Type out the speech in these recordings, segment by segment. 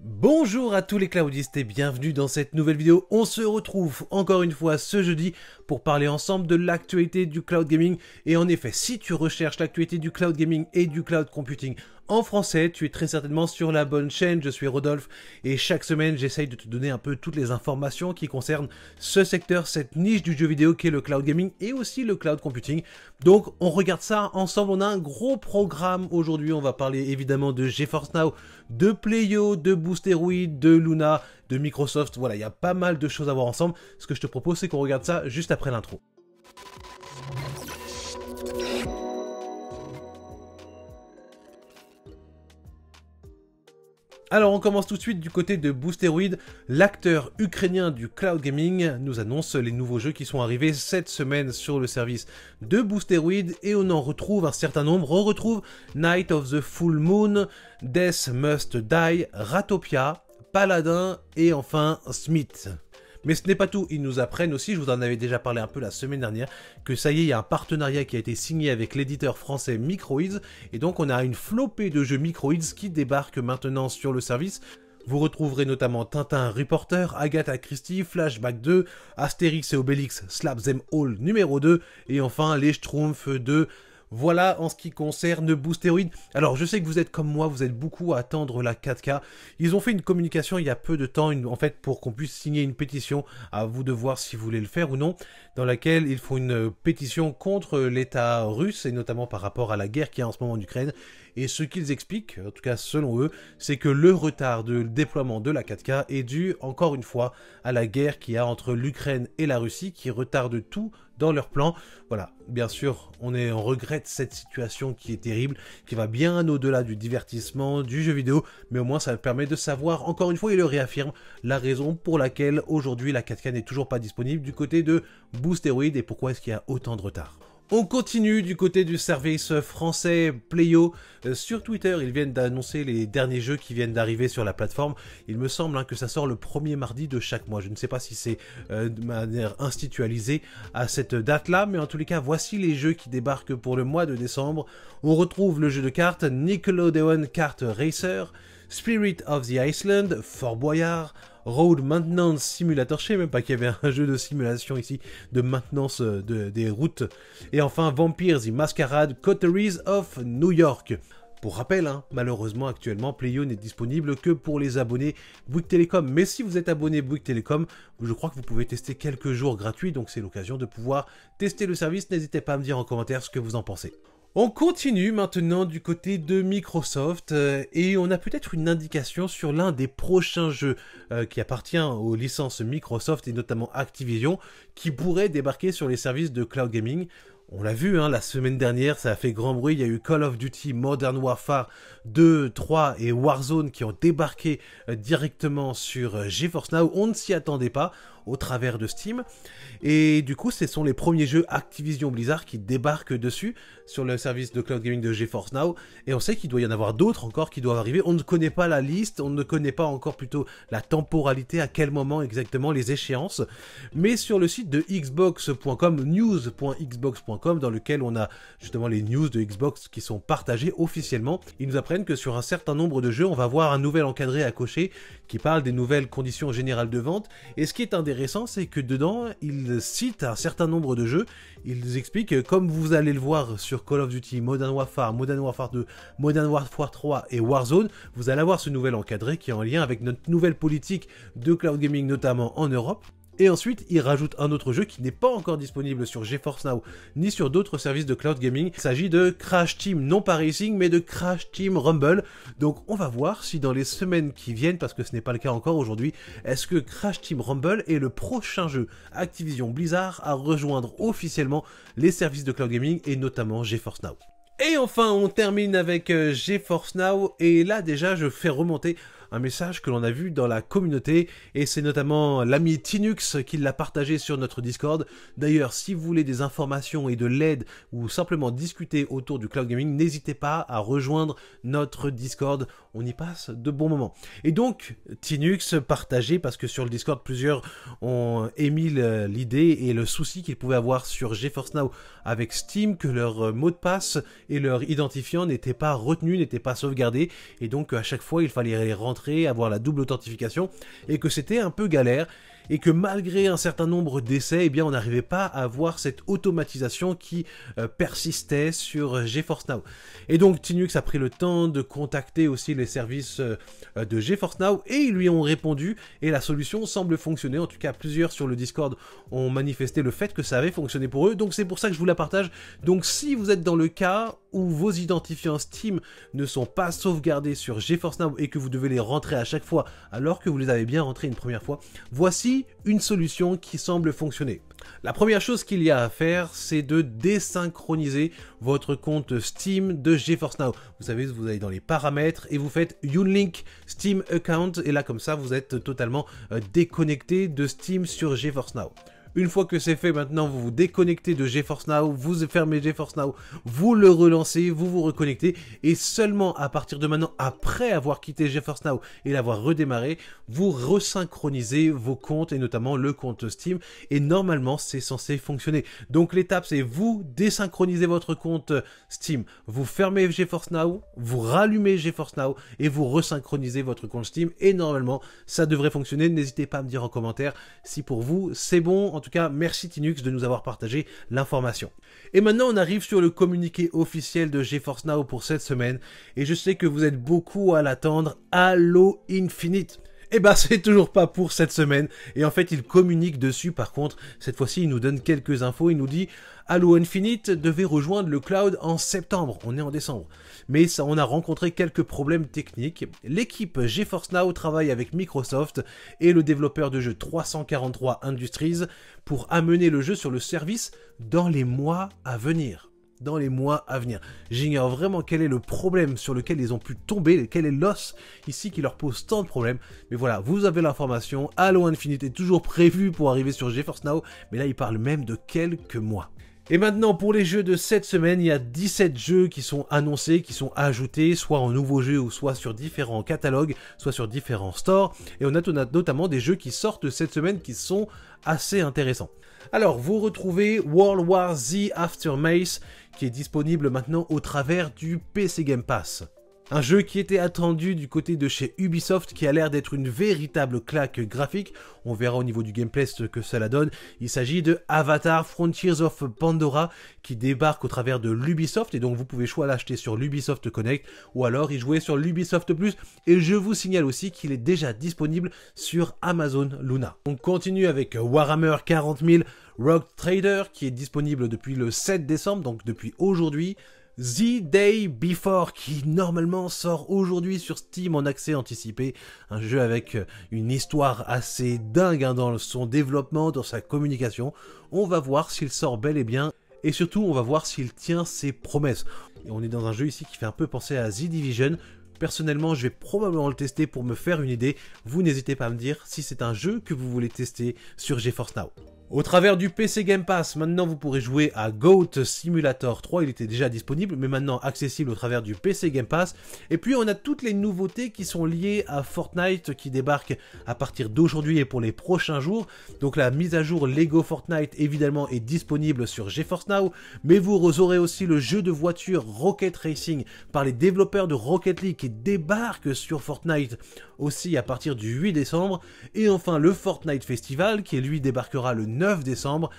Bonjour à tous les cloudistes et bienvenue dans cette nouvelle vidéo. On se retrouve encore une fois ce jeudi pour parler ensemble de l'actualité du cloud gaming. Et en effet, si tu recherches l'actualité du cloud gaming et du cloud computing en français. Tu es très certainement sur la bonne chaîne. Je suis Rodolphe et chaque semaine, j'essaye de te donner un peu toutes les informations qui concernent ce secteur, cette niche du jeu vidéo qui est le cloud gaming et aussi le cloud computing. Donc, on regarde ça ensemble. On a un gros programme aujourd'hui. On va parler évidemment de GeForce Now, de Playo, de Boosteroid, de Luna, de Microsoft. Voilà, il y a pas mal de choses à voir ensemble. Ce que je te propose, c'est qu'on regarde ça juste après l'intro. Alors on commence tout de suite du côté de Boosteroid, l'acteur ukrainien du cloud gaming nous annonce les nouveaux jeux qui sont arrivés cette semaine sur le service de Boosteroid et on en retrouve un certain nombre, on retrouve Night of the Full Moon, Death Must Die, Ratopia, Paladin et enfin Smith. Mais ce n'est pas tout, ils nous apprennent aussi, je vous en avais déjà parlé un peu la semaine dernière, que ça y est, il y a un partenariat qui a été signé avec l'éditeur français Microids, et donc on a une flopée de jeux Microids qui débarquent maintenant sur le service. Vous retrouverez notamment Tintin Reporter, Agatha Christie, Flashback 2, Astérix et Obélix Slap Them All numéro 2, et enfin Les Schtroumpfs 2, voilà en ce qui concerne Boosteroid. Alors je sais que vous êtes comme moi, vous êtes beaucoup à attendre la 4K. Ils ont fait une communication il y a peu de temps, en fait, pour qu'on puisse signer une pétition, à vous de voir si vous voulez le faire ou non, dans laquelle ils font une euh, pétition contre l'État russe, et notamment par rapport à la guerre qui a en ce moment en Ukraine. Et ce qu'ils expliquent, en tout cas selon eux, c'est que le retard de déploiement de la 4K est dû encore une fois à la guerre qu'il y a entre l'Ukraine et la Russie qui retarde tout dans leur plan. Voilà, bien sûr, on, est, regrette cette situation qui est terrible, qui va bien au-delà du divertissement, du jeu vidéo, mais au moins ça permet de savoir, encore une fois, il le réaffirme, la raison pour laquelle aujourd'hui la 4K n'est toujours pas disponible du côté de Boosteroid et pourquoi est-ce qu'il y a autant de retard. On continue du côté du service français Playo. Euh, sur Twitter, ils viennent d'annoncer les derniers jeux qui viennent d'arriver sur la plateforme. Il me semble hein, que ça sort le premier mardi de chaque mois. Je ne sais pas si c'est euh, de manière institualisée à cette date-là, mais en tous les cas, voici les jeux qui débarquent pour le mois de décembre. On retrouve le jeu de cartes Nickelodeon Kart Racer, Spirit of the Iceland, Fort Boyard, Road Maintenance Simulator. Je sais même pas qu'il y avait un jeu de simulation ici, de maintenance euh, des routes. Et enfin, Vampires et Masquerade Coteries of New York. Pour rappel, hein, malheureusement actuellement, Playo n'est disponible que pour les abonnés Bouygues Telecom. Mais si vous êtes abonné Bouygues Telecom, je crois que vous pouvez tester quelques jours gratuits, donc c'est l'occasion de pouvoir tester le service. N'hésitez pas à me dire en commentaire ce que vous en pensez. On continue maintenant du côté de Microsoft euh, et on a peut-être une indication sur l'un des prochains jeux euh, qui appartient aux licences Microsoft et notamment Activision qui pourrait débarquer sur les services de cloud gaming. On l'a vu hein, la semaine dernière, ça a fait grand bruit, il y a eu Call of Duty, Modern Warfare 2, 3 et Warzone qui ont débarqué euh, directement sur GeForce Now, on ne s'y attendait pas, au travers de Steam. Et du coup, ce sont les premiers jeux Activision Blizzard qui débarquent dessus sur le service de cloud gaming de GeForce Now. Et on sait qu'il doit y en avoir d'autres encore qui doivent arriver. On ne connaît pas la liste, on ne connaît pas encore plutôt la temporalité, à quel moment exactement les échéances. Mais sur le site de xbox.com, news.xbox.com, dans lequel on a justement les news de Xbox qui sont partagées officiellement, ils nous apprennent que sur un certain nombre de jeux, on va voir un nouvel encadré à cocher qui parle des nouvelles conditions générales de vente. Et ce qui est un c'est que dedans, ils citent un certain nombre de jeux. Ils expliquent, comme vous allez le voir sur Call of Duty, Modern Warfare, Modern Warfare 2, Modern Warfare 3 et Warzone, vous allez avoir ce nouvel encadré qui est en lien avec notre nouvelle politique de cloud gaming, notamment en Europe. Et ensuite, il rajoute un autre jeu qui n'est pas encore disponible sur GeForce Now ni sur d'autres services de cloud gaming. Il s'agit de Crash Team, non pas Racing, mais de Crash Team Rumble. Donc on va voir si dans les semaines qui viennent, parce que ce n'est pas le cas encore aujourd'hui, est-ce que Crash Team Rumble est le prochain jeu Activision Blizzard à rejoindre officiellement les services de cloud gaming et notamment GeForce Now. Et enfin, on termine avec euh, GeForce Now et là déjà je fais remonter un message que l'on a vu dans la communauté et c'est notamment l'ami Tinux qui l'a partagé sur notre Discord. D'ailleurs, si vous voulez des informations et de l'aide ou simplement discuter autour du cloud gaming, n'hésitez pas à rejoindre notre Discord. On y passe de bons moments. Et donc, Tinux partagé parce que sur le Discord, plusieurs ont émis l'idée et le souci qu'ils pouvaient avoir sur GeForce Now avec Steam que leur mot de passe et leur identifiant n'étaient pas retenus, n'étaient pas sauvegardés et donc à chaque fois il fallait rentrer avoir la double authentification, et que c'était un peu galère et que malgré un certain nombre d'essais, eh bien, on n'arrivait pas à avoir cette automatisation qui euh, persistait sur euh, GeForce Now. Et donc Tinux a pris le temps de contacter aussi les services euh, de GeForce Now et ils lui ont répondu et la solution semble fonctionner. En tout cas, plusieurs sur le Discord ont manifesté le fait que ça avait fonctionné pour eux. Donc c'est pour ça que je vous la partage. Donc si vous êtes dans le cas où vos identifiants Steam ne sont pas sauvegardés sur GeForce Now et que vous devez les rentrer à chaque fois alors que vous les avez bien rentrés une première fois, voici une solution qui semble fonctionner. La première chose qu'il y a à faire, c'est de désynchroniser votre compte Steam de GeForce Now. Vous savez, vous allez dans les paramètres et vous faites Unlink Steam Account et là comme ça, vous êtes totalement euh, déconnecté de Steam sur GeForce Now. Une fois que c'est fait, maintenant, vous vous déconnectez de GeForce Now, vous fermez GeForce Now, vous le relancez, vous vous reconnectez, et seulement à partir de maintenant, après avoir quitté GeForce Now et l'avoir redémarré, vous resynchronisez vos comptes, et notamment le compte Steam, et normalement, c'est censé fonctionner. Donc l'étape, c'est vous désynchronisez votre compte Steam, vous fermez GeForce Now, vous rallumez GeForce Now, et vous resynchronisez votre compte Steam, et normalement, ça devrait fonctionner. N'hésitez pas à me dire en commentaire si pour vous, c'est bon. En tout cas, merci Tinux de nous avoir partagé l'information. Et maintenant, on arrive sur le communiqué officiel de GeForce Now pour cette semaine. Et je sais que vous êtes beaucoup à l'attendre. Allo Infinite. Eh ben, c'est toujours pas pour cette semaine. Et en fait, il communique dessus. Par contre, cette fois-ci, il nous donne quelques infos. Il nous dit Halo Infinite devait rejoindre le cloud en septembre. On est en décembre. Mais ça, on a rencontré quelques problèmes techniques. L'équipe GeForce Now travaille avec Microsoft et le développeur de jeu 343 Industries pour amener le jeu sur le service dans les mois à venir dans les mois à venir. J'ignore vraiment quel est le problème sur lequel ils ont pu tomber, quel est l'os ici qui leur pose tant de problèmes. Mais voilà, vous avez l'information. Halo Infinite est toujours prévu pour arriver sur GeForce Now, mais là, ils parlent même de quelques mois. Et maintenant, pour les jeux de cette semaine, il y a 17 jeux qui sont annoncés, qui sont ajoutés, soit en nouveaux jeux ou soit sur différents catalogues, soit sur différents stores. Et on a notamment des jeux qui sortent cette semaine qui sont assez intéressants. Alors, vous retrouvez World War Z Aftermath, qui est disponible maintenant au travers du PC Game Pass. Un jeu qui était attendu du côté de chez Ubisoft qui a l'air d'être une véritable claque graphique. On verra au niveau du gameplay ce que cela donne. Il s'agit de Avatar Frontiers of Pandora qui débarque au travers de l'Ubisoft et donc vous pouvez choisir l'acheter sur l'Ubisoft Connect ou alors y jouer sur l'Ubisoft Plus. Et je vous signale aussi qu'il est déjà disponible sur Amazon Luna. On continue avec Warhammer 40 000 Rogue Trader qui est disponible depuis le 7 décembre, donc depuis aujourd'hui. The Day Before qui normalement sort aujourd'hui sur Steam en accès anticipé, un jeu avec une histoire assez dingue hein, dans son développement, dans sa communication. On va voir s'il sort bel et bien et surtout on va voir s'il tient ses promesses. on est dans un jeu ici qui fait un peu penser à The Division. Personnellement, je vais probablement le tester pour me faire une idée. Vous n'hésitez pas à me dire si c'est un jeu que vous voulez tester sur GeForce Now. Au travers du PC Game Pass, maintenant vous pourrez jouer à Goat Simulator 3, il était déjà disponible, mais maintenant accessible au travers du PC Game Pass. Et puis on a toutes les nouveautés qui sont liées à Fortnite qui débarquent à partir d'aujourd'hui et pour les prochains jours. Donc la mise à jour Lego Fortnite évidemment est disponible sur GeForce Now, mais vous aurez aussi le jeu de voiture Rocket Racing par les développeurs de Rocket League qui débarque sur Fortnite aussi à partir du 8 décembre. Et enfin le Fortnite Festival qui lui débarquera le 9 décembre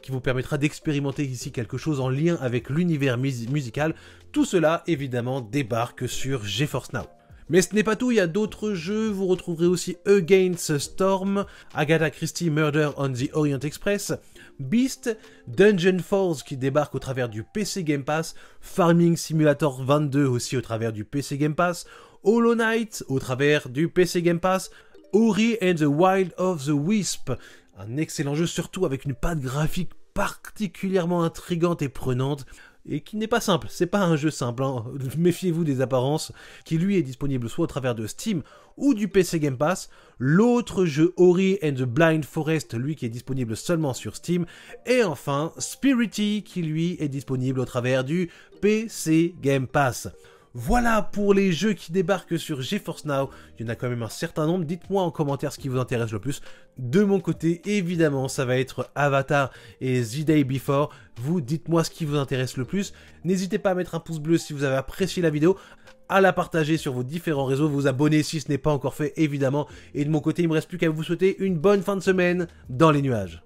qui vous permettra d'expérimenter ici quelque chose en lien avec l'univers musical. Tout cela, évidemment, débarque sur GeForce Now. Mais ce n'est pas tout, il y a d'autres jeux, vous retrouverez aussi Against Storm, Agatha Christie Murder on the Orient Express, Beast, Dungeon Falls qui débarque au travers du PC Game Pass, Farming Simulator 22 aussi au travers du PC Game Pass, Hollow Knight au travers du PC Game Pass, Ori and the Wild of the Wisp, un excellent jeu, surtout avec une patte graphique particulièrement intrigante et prenante, et qui n'est pas simple. C'est pas un jeu simple, hein. méfiez-vous des apparences, qui lui est disponible soit au travers de Steam ou du PC Game Pass. L'autre jeu Ori and the Blind Forest, lui qui est disponible seulement sur Steam. Et enfin Spirity, qui lui est disponible au travers du PC Game Pass. Voilà pour les jeux qui débarquent sur GeForce Now. Il y en a quand même un certain nombre. Dites-moi en commentaire ce qui vous intéresse le plus. De mon côté, évidemment, ça va être Avatar et The Day Before. Vous, dites-moi ce qui vous intéresse le plus. N'hésitez pas à mettre un pouce bleu si vous avez apprécié la vidéo, à la partager sur vos différents réseaux, vous abonner si ce n'est pas encore fait, évidemment. Et de mon côté, il ne me reste plus qu'à vous souhaiter une bonne fin de semaine dans les nuages.